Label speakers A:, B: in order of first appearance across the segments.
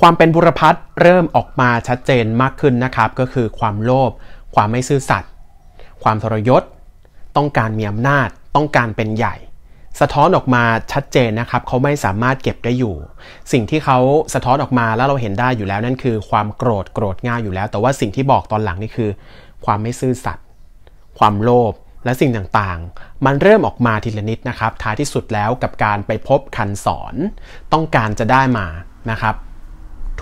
A: ความเป็นบุรพัฒเริ่มออกมาชัดเจนมากขึ้นนะครับ ก็คือความโลภความไม่ซื่อสัตย์ความทรยศต้องการมีอำนาจ ต้องการเป็นใหญ่ สะท้อนออกมาชัดเจนนะครับ เขาไม่สามารถเก็บได้อยู่ สิ่งที่เขาสะท้อนออกมาแล้วเราเห็นได้อยู่แล้วนั่นคือความโกรธโกรธง่ายอยู่แล้ว แต่ว่าสิ่งที่บอกตอนหลังนี่คือความไม่ซื่อสัตย์ความโลภและสิ่งต่างๆ มันเริ่มออกมาทีละนิดนะครับ ท้ายที่สุดแล้วกับการไปพบคันสอน ต้องการจะได้มานะครับ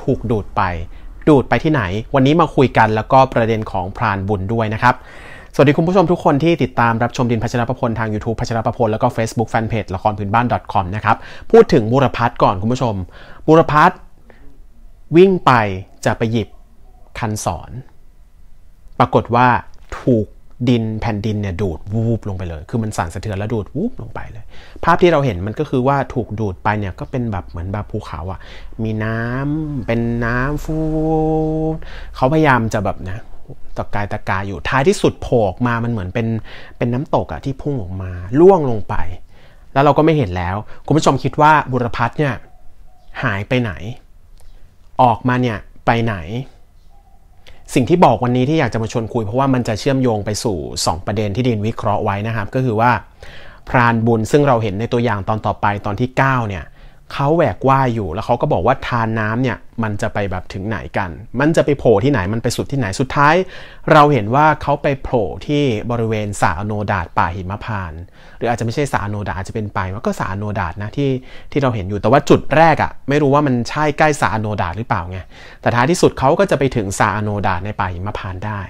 A: ถูกดูดไปดูดไปที่ไหน วันนี้มาคุยกันแล้วก็ประเด็นของพรานบุญด้วยนะครับ สวัสดีคุณผู้ชมทุกคนที่ติดตามรับชมดินพัชรประพลทาง YouTube พัชรประพลแล้วก็ Facebook Fanpage ละครพื้นบ้าน .com นะครับพูดถึงบุรพัฒก่อนคุณผู้ชมบุรพัฒวิ่งไปจะไปหยิบคันสอนปรากฏว่าถูกดินแผ่นดินเนี่ยดูดวูบลงไปเลยคือมันสั่นสะเทือนแล้วดูดวูบลงไปเลย ภาพที่เราเห็นมันก็คือว่าถูกดูดไปเนี่ยก็เป็นแบบเหมือนแบบภูเขาอะ่ะมีน้ำเป็นน้ำฟู เขาพยายามจะแบบนะตะกายตะกายอยู่ท้ายที่สุดโผล่ออกมา มันเหมือนเป็นเป็นน้ำตกอะที่พุ่งออกมาล่วงลงไป แล้วเราก็ไม่เห็นแล้ว คุณผู้ชมคิดว่าบุรพัฒน์เนี่ย หายไปไหน ออกมาเนี่ยไปไหนสิ่งที่บอกวันนี้ที่อยากจะมาชวนคุยเพราะว่ามันจะเชื่อมโยงไปสู่ 2 ประเด็นที่ดินวิเคราะห์ไว้นะครับ ก็คือว่า พรานบุญซึ่งเราเห็นในตัวอย่างตอนต่อไปตอนที่ 9 เนี่ยเขาแหวกว่ายอยู่แล้วเขาก็บอกว่าทานน้ำเนี่ยมันจะไปแบบถึงไหนกัน มันจะไปโผล่ที่ไหน มันไปสุดที่ไหน สุดท้าย เราเห็นว่าเขาไปโผล่ที่บริเวณสาโนดาดป่าหิมพานหรืออาจจะไม่ใช่สาโนดาาจจะเป็นไปว่าก็สาโนดาดนะที่ที่เราเห็นอยู่แต่ว่าจุดแรกอะ่ะ ไม่รู้ว่ามันใช่ใกล้สาโนดาดหรือเปล่าไงแต่ท้ายที่สุดเขาก็จะไปถึงสาโนดาดในป่าหิมพานได้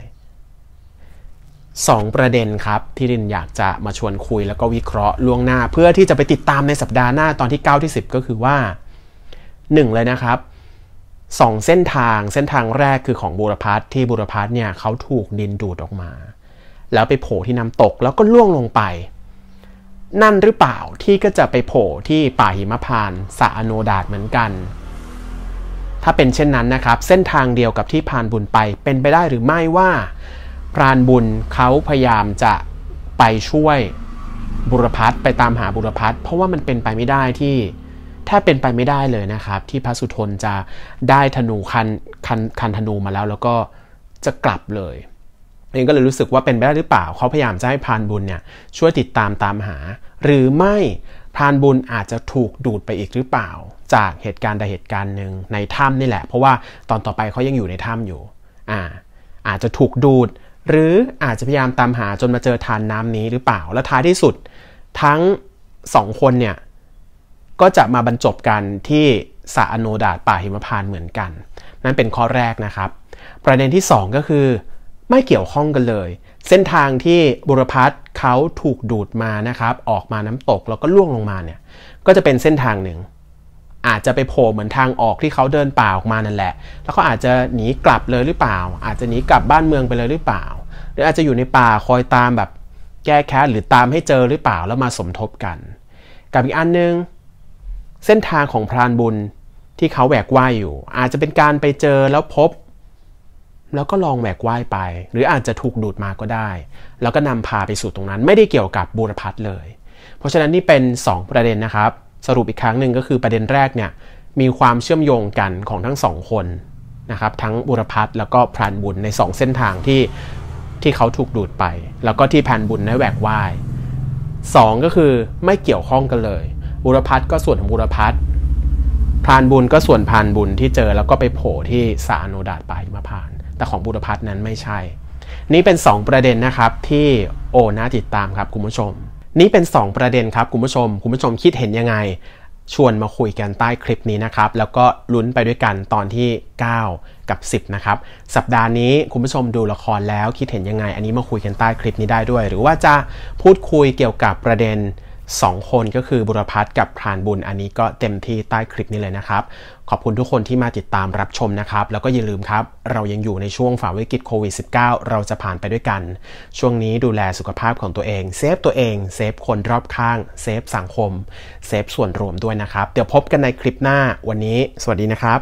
A: 2ประเด็นครับที่รินอยากจะมาชวนคุยแล้วก็วิเคราะห์ล่วงหน้า เพื่อที่จะไปติดตามในสัปดาห์หน้าตอนที่ 9 ที่ 10 ก็คือว่า1เลยนะครับ2เส้นทางเส้นทางแรกคือของบูรพัฒที่บูรพัฒเนี่ยเขาถูกดินดูดออกมา แล้วไปโผล่ที่น้ำตกแล้วก็ล่วงลงไป นั่นหรือเปล่าที่ก็จะไปโผล่ที่ป่าหิมพานสาอโนดาดเหมือนกัน ถ้าเป็นเช่นนั้นนะครับ เส้นทางเดียวกับที่พานบุญไปเป็นไปได้หรือไม่ว่าพรานบุญเขาพยายามจะไปช่วยบุรพัฒไปตามหาบุรพัฒเพราะว่ามันเป็นไปไม่ได้ที่ถ้าเป็นไปไม่ได้เลยนะครับ ที่พระสุทนจะได้ธนูคันคันคันธนูมาแล้วแล้วก็จะกลับเลยเองก็เลยรู้สึกว่าเป็นไปได้หรือเปล่าเขาพยายามจะให้พรานบุญเนี่ยช่วยติดตามตามหา หรือไม่ พรานบุญอาจจะถูกดูดไปอีกหรือเปล่า จากเหตุการณ์ใดเหตุการณ์หนึ่งในถ้ำนี่แหละ เพราะว่าตอนต่อไปเขายังอยู่ในถ้ำอยู่อ่าอาจจะถูกดูดหรืออาจจะพยายามตามหาจนมาเจอทานน้ำนี้หรือเปล่าและท้ายที่สุดทั้งสองคนเนี่ยก็จะมาบรรจบกันที่สาะอโนดาตป่าหิมพานเหมือนกัน นั่นเป็นข้อแรกนะครับ ประเด็นที่2ก็คือไม่เกี่ยวข้องกันเลย เส้นทางที่บุรพัฒเขาถูกดูดมานะครับ ออกมาน้ำตกแล้วก็ล่วงลงมาเนี่ยก็จะเป็นเส้นทางหนึ่งอาจจะไปโผล่เหมือนทางออกที่เขาเดินป่าออกมานั่นแหละ แล้วเขาอาจจะหนีกลับเลยหรือเปล่า อาจจะหนีกลับบ้านเมืองไปเลยหรือเปล่า หรืออาจจะอยู่ในป่าคอยตามแบบแก้แค้นหรือตามให้เจอหรือเปล่าแล้วมาสมทบกัน กับอีกอันนึง เส้นทางของพรานบุญที่เขาแหวกว่ายอยู่ อาจจะเป็นการไปเจอแล้วพบ แล้วก็ลองแหวกว่ายไป หรืออาจจะถูกดูดมาก็ได้ แล้วก็นำพาไปสู่ตรงนั้นไม่ได้เกี่ยวกับบูรพั์เลย เพราะฉะนั้นนี่เป็น 2 ประเด็นนะครับสรุปอีกครั้งหนึ่งก็คือประเด็นแรกเนี่ยมีความเชื่อมโยงกันของทั้งสองคนนะครับ ทั้งบุรพัฒแล้วก็พรานบุญใน 2 เส้นทางที่ที่เขาถูกดูดไป แล้วก็ที่พรานบุญได้แหวกว่ายสองก็คือไม่เกี่ยวข้องกันเลยบุรพัฒก็ส่วนของบุรพัฒพรานบุญก็ส่วนพรานบุญที่เจอแล้วก็ไปโผล่ที่สาโนดาตป่ามาผ่าน แต่ของบุรพัฒนั้นไม่ใช่นี่เป็น 2 ประเด็นนะครับที่โอน่าติดตามครับคุณผู้ชมนี่เป็น 2 ประเด็นครับคุณผู้ชมคุณผู้ชมคิดเห็นยังไง ชวนมาคุยกันใต้คลิปนี้นะครับแล้วก็ลุ้นไปด้วยกันตอนที่ 9 กับ 10นะครับสัปดาห์นี้คุณผู้ชมดูละครแล้วคิดเห็นยังไง อันนี้มาคุยกันใต้คลิปนี้ได้ด้วยหรือว่าจะพูดคุยเกี่ยวกับประเด็น2 คนก็คือบุรพัฒกับพรานบุญ อันนี้ก็เต็มที่ใต้คลิปนี้เลยนะครับ ขอบคุณทุกคนที่มาติดตามรับชมนะครับ แล้วก็อย่าลืมครับ เรายังอยู่ในช่วงฝ่าวิกฤตโควิด -19 เราจะผ่านไปด้วยกันช่วงนี้ดูแลสุขภาพของตัวเองเซฟตัวเองเซฟคนรอบข้างเซฟสังคมเซฟส่วนรวมด้วยนะครับ เดี๋ยวพบกันในคลิปหน้าวันนี้ สวัสดีนะครับ